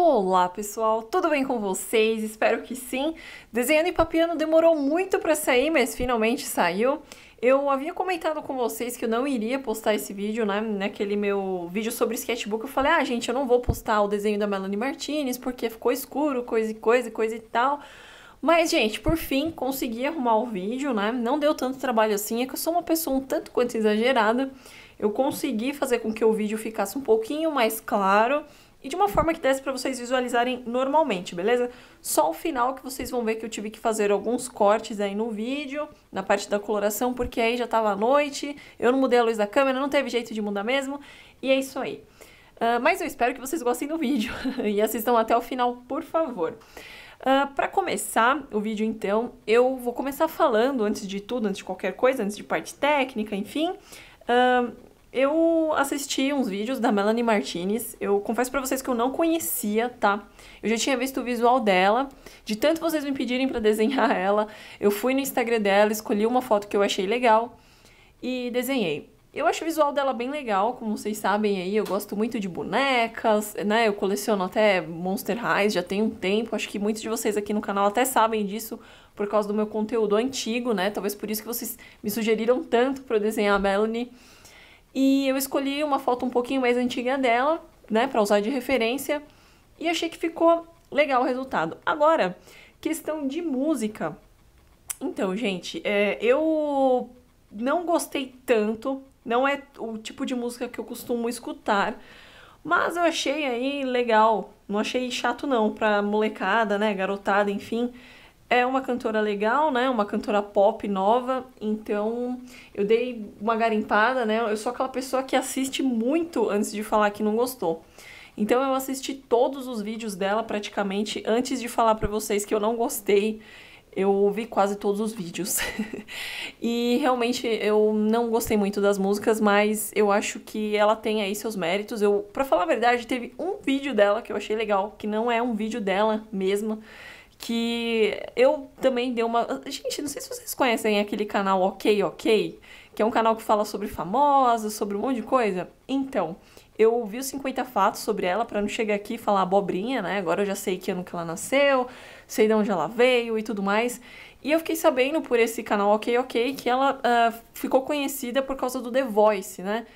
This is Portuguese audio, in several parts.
Olá pessoal, tudo bem com vocês? Espero que sim. Desenhando e Papiano demorou muito para sair, mas finalmente saiu. Eu havia comentado com vocês que eu não iria postar esse vídeo, né? Naquele meu vídeo sobre sketchbook, eu falei, ah, gente, eu não vou postar o desenho da Melanie Martinez porque ficou escuro, coisa e coisa, coisa e tal. Mas, gente, por fim, consegui arrumar o vídeo, né? Não deu tanto trabalho assim, é que eu sou uma pessoa um tanto quanto exagerada. Eu consegui fazer com que o vídeo ficasse um pouquinho mais claro e de uma forma que desse para vocês visualizarem normalmente, beleza? Só o final que vocês vão ver que eu tive que fazer alguns cortes aí no vídeo, na parte da coloração, porque aí já estava à noite, eu não mudei a luz da câmera, não teve jeito de mudar mesmo, e é isso aí. Uh, mas eu espero que vocês gostem do vídeo e assistam até o final, por favor. Uh, ah, para começar o vídeo, então, eu vou começar falando, antes de tudo, antes de qualquer coisa, antes de parte técnica, enfim, uh, eu assisti uns vídeos da Melanie Martinez. Eu confesso para vocês que eu não conhecia, tá? Eu já tinha visto o visual dela. De tanto vocês me pedirem para desenhar ela, eu fui no Instagram dela, escolhi uma foto que eu achei legal e desenhei. Eu acho o visual dela bem legal, como vocês sabem aí, eu gosto muito de bonecas, né? Eu coleciono até Monster Highs já tem um tempo. Acho que muitos de vocês aqui no canal até sabem disso por causa do meu conteúdo antigo, né? Talvez por isso que vocês me sugeriram tanto para desenhar a Melanie. E eu escolhi uma foto um pouquinho mais antiga dela, né, para usar de referência, e achei que ficou legal o resultado. Agora, questão de música. Então, gente, é, eu não gostei tanto, não é o tipo de música que eu costumo escutar, mas eu achei aí legal, não achei chato não, pra molecada, né, garotada, enfim é uma cantora legal, né? Uma cantora pop nova. Então, eu dei uma garimpada, né? Eu sou aquela pessoa que assiste muito antes de falar que não gostou. Então, eu assisti todos os vídeos dela praticamente antes de falar para vocês que eu não gostei. Eu ouvi quase todos os vídeos. e realmente eu não gostei muito das músicas, mas eu acho que ela tem aí seus méritos. Eu, para falar a verdade, teve um vídeo dela que eu achei legal, que não é um vídeo dela mesma que eu também dei uma. Gente, não sei se vocês conhecem aquele canal Ok Ok, que é um canal que fala sobre famosas, sobre um monte de coisa. Então, eu vi os 50 fatos sobre ela para não chegar aqui e falar abobrinha, né? Agora eu já sei que ano que ela nasceu, sei de onde ela veio e tudo mais. E eu fiquei sabendo por esse canal Ok Ok que ela uh, ficou conhecida por causa do The Voice, né?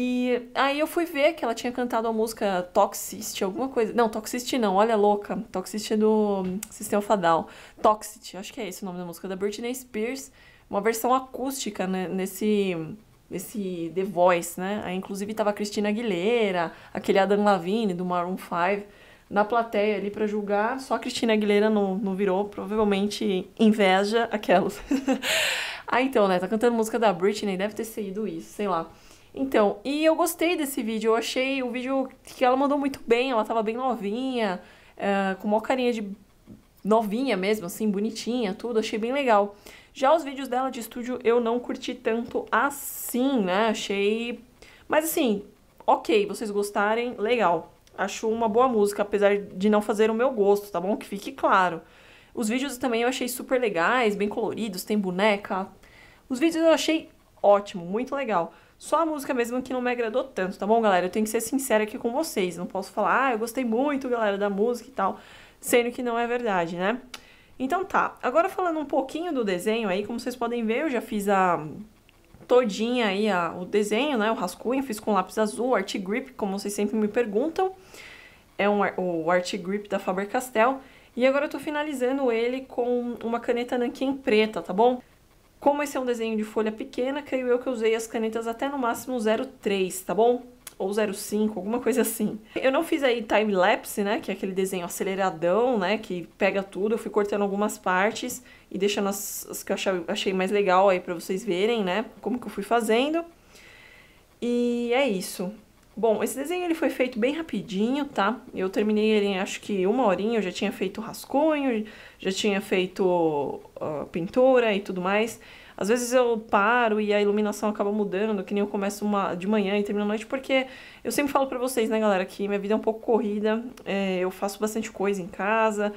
E aí eu fui ver que ela tinha cantado a música Toxist, alguma coisa. Não, Toxist não, olha louca. Toxist é do hum, Sistema Fadal. Toxicity, acho que é esse o nome da música, da Britney Spears. Uma versão acústica né, nesse, hum, nesse The Voice, né? Aí inclusive tava a Cristina Aguilera, aquele Adam Lavigne do Maroon 5 na plateia ali para julgar. Só a Cristina Aguilera não, não virou, provavelmente inveja aquelas. ah, então, né? Tá cantando música da Britney, deve ter sido isso, sei lá. Então, e eu gostei desse vídeo. Eu achei o vídeo que ela mandou muito bem. Ela tava bem novinha, uh, com uma carinha de novinha mesmo, assim, bonitinha, tudo. Achei bem legal. Já os vídeos dela de estúdio eu não curti tanto assim, né? Achei. Mas assim, ok, vocês gostarem, legal. Acho uma boa música, apesar de não fazer o meu gosto, tá bom? Que fique claro. Os vídeos também eu achei super legais, bem coloridos, tem boneca. Os vídeos eu achei ótimo, muito legal. Só a música mesmo que não me agradou tanto, tá bom, galera? Eu tenho que ser sincera aqui com vocês. Não posso falar, ah, eu gostei muito, galera, da música e tal, sendo que não é verdade, né? Então tá, agora falando um pouquinho do desenho aí, como vocês podem ver, eu já fiz a todinha aí a, o desenho, né, o rascunho, fiz com lápis azul, Art Grip, como vocês sempre me perguntam, é um, o Art Grip da Faber-Castell, e agora eu tô finalizando ele com uma caneta nanquim preta, tá bom? Como esse é um desenho de folha pequena, creio eu que usei as canetas até no máximo 0,3, tá bom? Ou 0,5, alguma coisa assim. Eu não fiz aí time-lapse, né? Que é aquele desenho aceleradão, né? Que pega tudo. Eu fui cortando algumas partes e deixando as, as que eu achei mais legal aí pra vocês verem, né? Como que eu fui fazendo. E é isso. Bom, esse desenho ele foi feito bem rapidinho, tá? Eu terminei ele em acho que uma horinha, eu já tinha feito rascunho, já tinha feito uh, pintura e tudo mais. Às vezes eu paro e a iluminação acaba mudando, que nem eu começo uma, de manhã e termino à noite, porque eu sempre falo pra vocês, né, galera, que minha vida é um pouco corrida, é, eu faço bastante coisa em casa,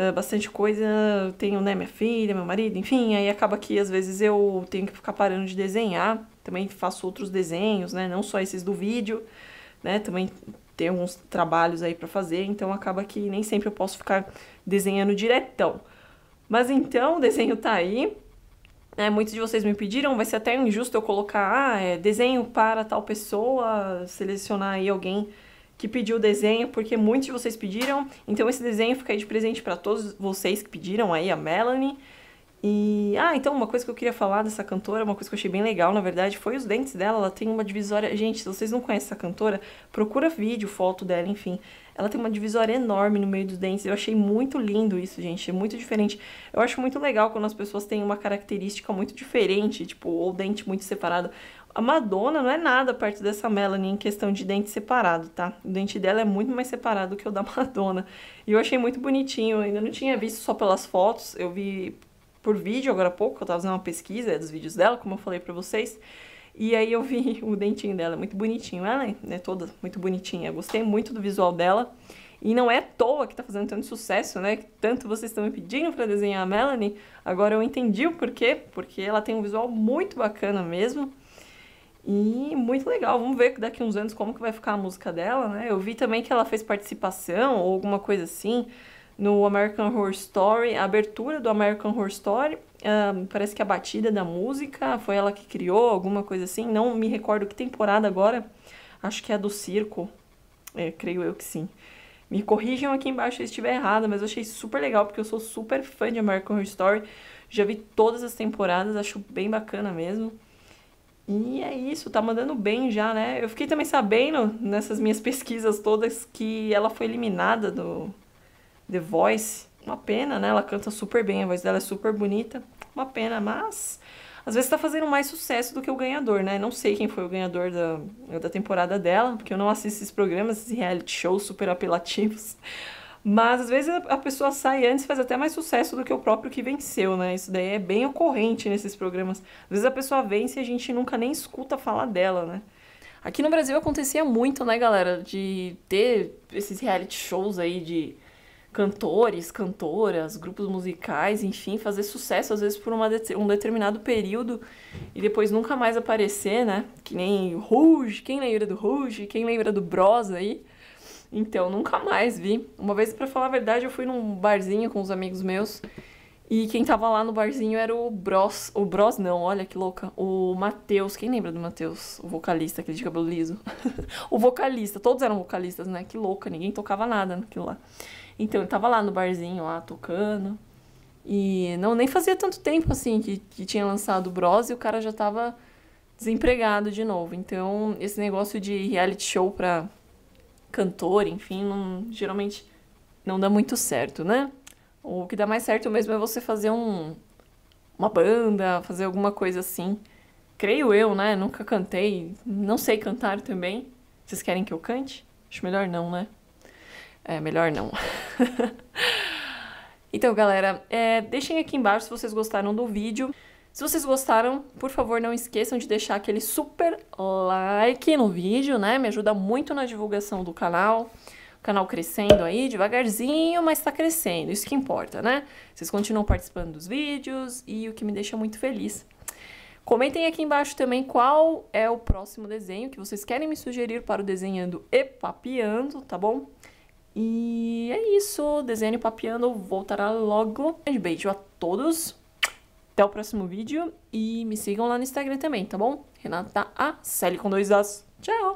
eh, bastante coisa, tenho, né, minha filha, meu marido, enfim, aí acaba que às vezes eu tenho que ficar parando de desenhar, também faço outros desenhos, né, não só esses do vídeo, né, também tem alguns trabalhos aí para fazer, então acaba que nem sempre eu posso ficar desenhando diretão. Mas então, o desenho tá aí, é, muitos de vocês me pediram, vai ser até injusto eu colocar ah, é, desenho para tal pessoa, selecionar aí alguém que pediu o desenho, porque muitos de vocês pediram. Então esse desenho fica aí de presente para todos vocês que pediram aí, a Melanie. E, ah, então uma coisa que eu queria falar dessa cantora, uma coisa que eu achei bem legal, na verdade, foi os dentes dela. Ela tem uma divisória. Gente, se vocês não conhecem essa cantora, procura vídeo, foto dela, enfim. Ela tem uma divisória enorme no meio dos dentes. Eu achei muito lindo isso, gente. É muito diferente. Eu acho muito legal quando as pessoas têm uma característica muito diferente, tipo, ou dente muito separado. A Madonna não é nada perto dessa Melanie em questão de dente separado, tá? O dente dela é muito mais separado que o da Madonna. E eu achei muito bonitinho, eu ainda não tinha visto só pelas fotos, eu vi por vídeo agora há pouco, eu tava fazendo uma pesquisa dos vídeos dela, como eu falei pra vocês. E aí eu vi o dentinho dela, é muito bonitinho. Ela é né, toda muito bonitinha. gostei muito do visual dela. E não é à toa que tá fazendo tanto sucesso, né? Tanto vocês estão me pedindo para desenhar a Melanie. Agora eu entendi o porquê, porque ela tem um visual muito bacana mesmo. E muito legal, vamos ver daqui uns anos como que vai ficar a música dela, né? Eu vi também que ela fez participação ou alguma coisa assim no American Horror Story, a abertura do American Horror Story. Um, ah, parece que é a batida da música foi ela que criou, alguma coisa assim. Não me recordo que temporada agora. Acho que é a do circo. É, creio eu que sim. Me corrijam aqui embaixo se eu estiver errada, mas eu achei super legal porque eu sou super fã de American Horror Story. Já vi todas as temporadas, acho bem bacana mesmo. E é isso, tá mandando bem já, né? Eu fiquei também sabendo nessas minhas pesquisas todas que ela foi eliminada do, The Voice. Uma pena, né? Ela canta super bem, a voz dela é super bonita. Uma pena, mas às vezes tá fazendo mais sucesso do que o ganhador, né? Não sei quem foi o ganhador da, da temporada dela, porque eu não assisto esses programas, esses reality shows super apelativos. Mas às vezes a pessoa sai antes e faz até mais sucesso do que o próprio que venceu, né? Isso daí é bem ocorrente nesses programas. Às vezes a pessoa vence e a gente nunca nem escuta falar dela, né? Aqui no Brasil acontecia muito, né, galera, de ter esses reality shows aí de cantores, cantoras, grupos musicais, enfim, fazer sucesso às vezes por uma de um determinado período e depois nunca mais aparecer, né? Que nem Rouge, quem lembra do Rouge, quem lembra do Bros aí? Então, nunca mais vi. Uma vez, para falar a verdade, eu fui num barzinho com os amigos meus e quem tava lá no barzinho era o Bros. O Bros não, olha que louca. O Matheus. Quem lembra do Matheus? O vocalista, aquele de cabelo liso. o vocalista. Todos eram vocalistas, né? Que louca. Ninguém tocava nada naquilo lá. Então, eu tava lá no barzinho, lá, tocando. E não nem fazia tanto tempo, assim, que, que tinha lançado o Bros e o cara já tava desempregado de novo. Então, esse negócio de reality show pra cantor, enfim, não, geralmente não dá muito certo, né? O que dá mais certo mesmo é você fazer um, uma banda, fazer alguma coisa assim. Creio eu, né? Nunca cantei, não sei cantar também. Vocês querem que eu cante? Acho melhor não, né? É, melhor não. então, galera, é, deixem aqui embaixo se vocês gostaram do vídeo. Se vocês gostaram, por favor, não esqueçam de deixar aquele super like no vídeo, né? Me ajuda muito na divulgação do canal. O canal crescendo aí, devagarzinho, mas tá crescendo. Isso que importa, né? Vocês continuam participando dos vídeos e o que me deixa muito feliz. Comentem aqui embaixo também qual é o próximo desenho que vocês querem me sugerir para o Desenhando e Papeando, tá bom? E é isso, desenho papiando voltará logo. Um beijo a todos, até o próximo vídeo e me sigam lá no Instagram também, tá bom? Renata A. Celi com dois As. Tchau!